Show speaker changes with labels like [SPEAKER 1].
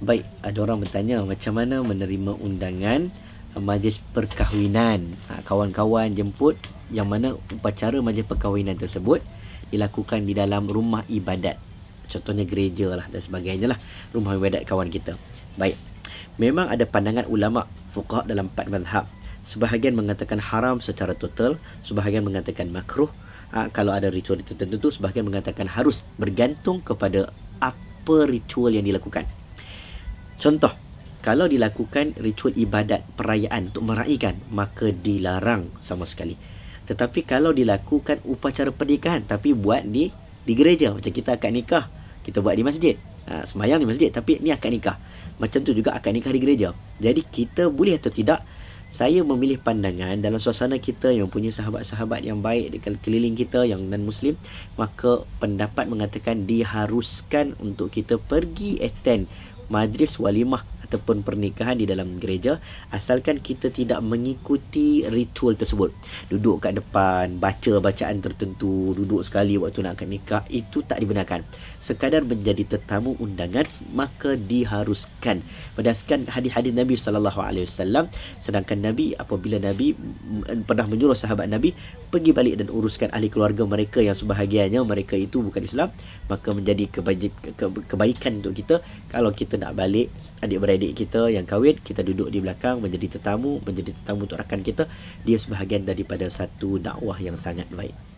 [SPEAKER 1] Baik, ada orang bertanya macam mana menerima undangan majlis perkahwinan ha, kawan-kawan jemput yang mana upacara majlis perkahwinan tersebut dilakukan di dalam rumah ibadat contohnya gereja lah dan sebagainya lah rumah ibadat kawan kita baik memang ada pandangan ulama fuqah dalam empat madhab sebahagian mengatakan haram secara total sebahagian mengatakan makruh ha, kalau ada ritual tertentu sebahagian mengatakan harus bergantung kepada apa ritual yang dilakukan Contoh, kalau dilakukan ritual ibadat perayaan untuk meraihkan, maka dilarang sama sekali. Tetapi kalau dilakukan upacara pernikahan tapi buat di di gereja macam kita akan nikah, kita buat di masjid. Ha, semayang di masjid tapi ni akan nikah. Macam tu juga akan nikah di gereja. Jadi kita boleh atau tidak saya memilih pandangan dalam suasana kita yang punya sahabat-sahabat yang baik di keliling kita yang non muslim maka pendapat mengatakan diharuskan untuk kita pergi attend majlis walimah ataupun pernikahan di dalam gereja asalkan kita tidak mengikuti ritual tersebut duduk kat depan baca bacaan tertentu duduk sekali waktu nak nikah itu tak dibenarkan sekadar menjadi tetamu undangan maka diharuskan berdasarkan hadis-hadis Nabi saw. sedangkan Nabi apabila Nabi pernah menyuruh sahabat Nabi pergi balik dan uruskan ahli keluarga mereka yang sebahagiannya mereka itu bukan Islam maka menjadi kebaikan untuk kita kalau kita nak balik adik beradik adik-adik kita yang kahwin kita duduk di belakang menjadi tetamu menjadi tetamu untuk rakan kita dia sebahagian daripada satu dakwah yang sangat baik